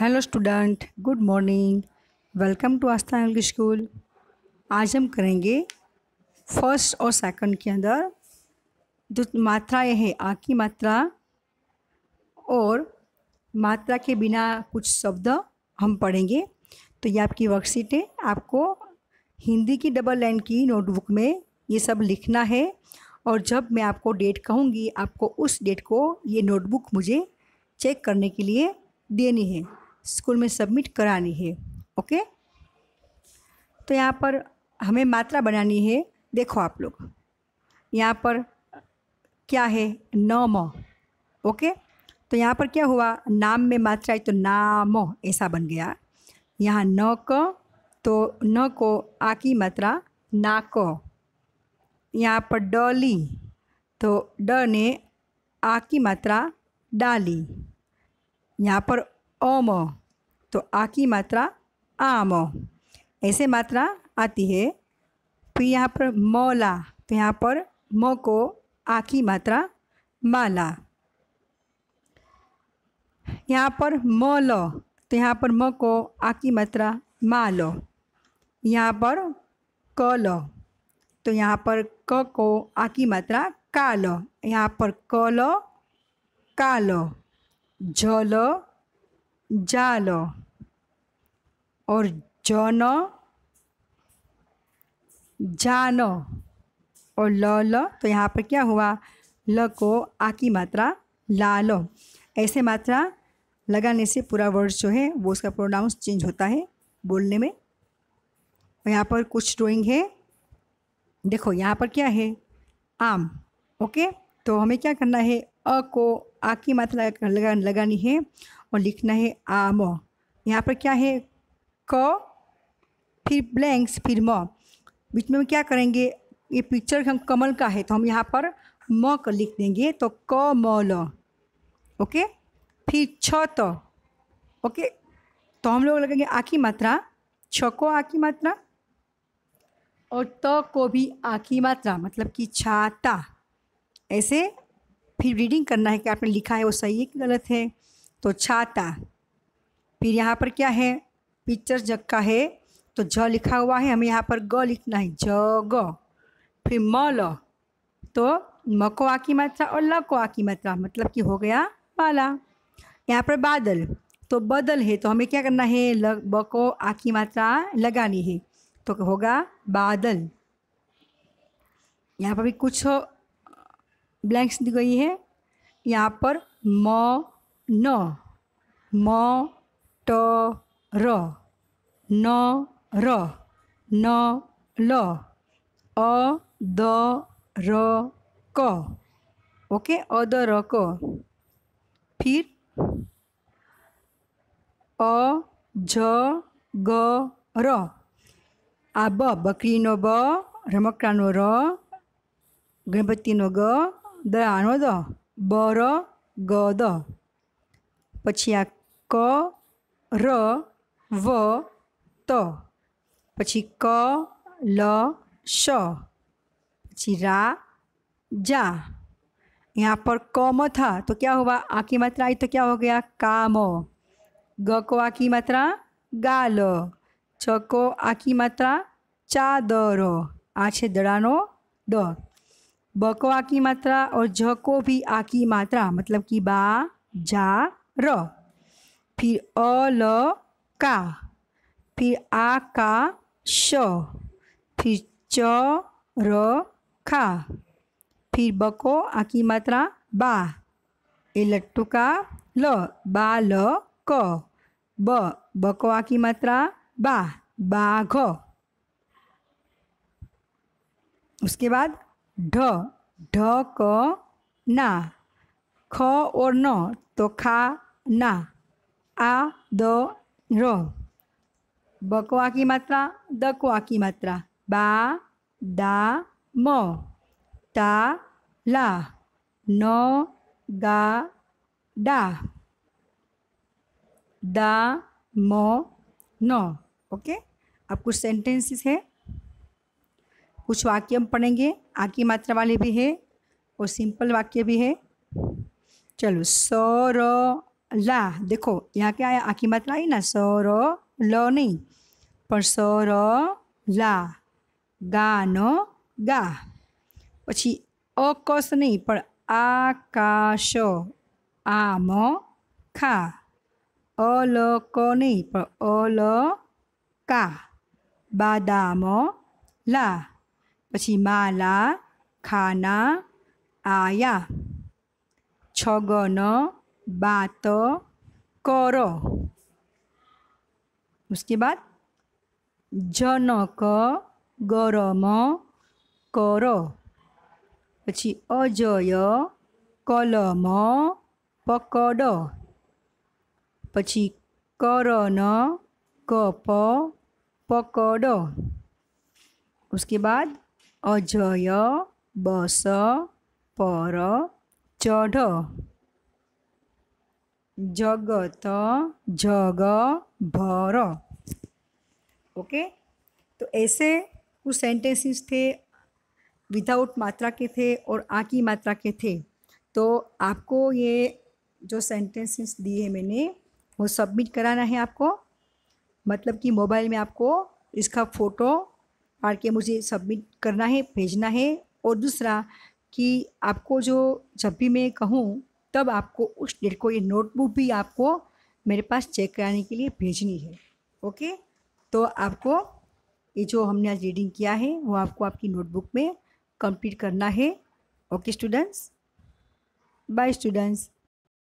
hello student good morning welcome to Aastha English school आज हम करेंगे फर्स्ट और सेकंड के अंदर जो मात्राएँ हैं आ की मात्रा और मात्रा के बिना कुछ शब्द हम पढ़ेंगे तो ये आपकी वर्कशीट है आपको हिंदी की डबल लाइन की नोटबुक में ये सब लिखना है और जब मैं आपको डेट कहूँगी आपको उस डेट को ये नोटबुक मुझे चेक करने के लिए देनी है स्कूल में सबमिट करानी है ओके तो यहाँ पर हमें मात्रा बनानी है देखो आप लोग यहाँ पर क्या है नम ओके तो यहाँ पर क्या हुआ नाम में मात्रा है तो नाम ऐसा बन गया यहाँ न क तो न को आ की मात्रा ना क यहाँ पर डली तो ड ने आ की मात्रा डाली यहाँ पर ओमो तो आ की मात्रा आम ऐसे मात्रा आती है फिर तो यहाँ पर मौला तो यहाँ पर म को आ की मात्रा माला यहाँ पर म लो तो यहाँ पर म को आ की मात्रा मा लो यहाँ पर क लो तो यहाँ पर क को आ की मात्रा का लो यहाँ पर क लो का लो जालो और जौनो जानो और ल लो तो यहाँ पर क्या हुआ ल को आ की मात्रा ला लो ऐसे मात्रा लगाने से पूरा वर्ड जो है वो उसका प्रोनाउंस चेंज होता है बोलने में और यहाँ पर कुछ ड्राइंग है देखो यहाँ पर क्या है आम ओके तो हमें क्या करना है अ को आ की मात्रा लगा, लगानी है और लिखना है आ म यहाँ पर क्या है क फिर ब्लैंक्स फिर म बीच में क्या करेंगे ये पिक्चर हम कमल का है तो हम यहाँ पर म कर लिख देंगे तो क म ल ओके फिर छ त ओके तो हम लोग लगेंगे आ की मात्रा छ को आ की मात्रा और त तो को भी आ की मात्रा मतलब कि छाता ऐसे फिर रीडिंग करना है कि आपने लिखा है वो सही है कि गलत है तो छाता फिर यहाँ पर क्या है पिक्चर जग का है तो ज लिखा हुआ है हमें यहाँ पर ग लिखना है ग फिर म ल तो म को आ की मात्रा और ल को आ की मात्रा मतलब कि हो गया माला यहाँ पर बादल तो बदल है तो हमें क्या करना है ल ब को आ की मात्रा लगानी है तो होगा बादल यहाँ पर भी कुछ ब्लैंक्स दी गई है यहाँ पर म न म ट र न र न ल अ द र क ओके अ द र क फिर अ ज ग र बकरी नो ब બકરીનો नो र गणपति नो ग द ण द ब र ग द પછી ક ર વ ત પછી ક લ શ પછી રા જ્યા પર ક મ થા તો ક્યા હોવા આ કી માત્રા એટલે ક્યા હો ગયા કામ ગ કો કી માત્રા ગલ ચ કો આ કી માત્રા ચદ ર આ છે ડાનો ડ ब को आ की मात्रा और ज को भी आ की मात्रा मतलब कि बा जा र फिर अ ल का फिर आ का श फिर च र खा फिर ब को आ की मात्रा बा ए लट्टू का ल बा ल क ब ब को आ की मात्रा बा बाघ उसके बाद ढ ढ क ना ख और न तो खा ना आ द र बकवा की मात्रा दकवा की मात्रा बा दा म ता ला न गा डा दा म न ओके अब कुछ सेंटेंसेस है कुछ वाक्य हम पढ़ेंगे आकी मात्रा वाले भी है और सिंपल वाक्य भी है चलो सौ र ला देखो यहाँ क्या आया आकी मात्रा आई ना सौ र ल नहीं पर सौ र ला गा न गा પછી અકસ નહીં પણ खा આમ ખા અલક નહીં પણ અલ કા બાદામ Pachimala Khana Aya Chogono Bato Koro Uske baad Janaka Garama Koro Pachi Ajaya Kalama Pakada Pachi Karana Kapa Pakada उसके बाद अजय बस पर चढ़ जगत जग भर ओके तो ऐसे कुछ सेंटेंसेस थे विदाउट मात्रा के थे और आ की मात्रा के थे तो आपको ये जो सेंटेंसेस दिए मैंने वो सबमिट कराना है आपको मतलब कि मोबाइल में आपको इसका फ़ोटो पार के मुझे सबमिट करना है भेजना है और दूसरा कि आपको जो जब भी मैं कहूँ तब आपको उस डेट को ये नोटबुक भी आपको मेरे पास चेक कराने के लिए भेजनी है ओके तो आपको ये जो हमने आज रीडिंग किया है वो आपको आपकी नोटबुक में कंप्लीट करना है ओके स्टूडेंट्स बाय स्टूडेंट्स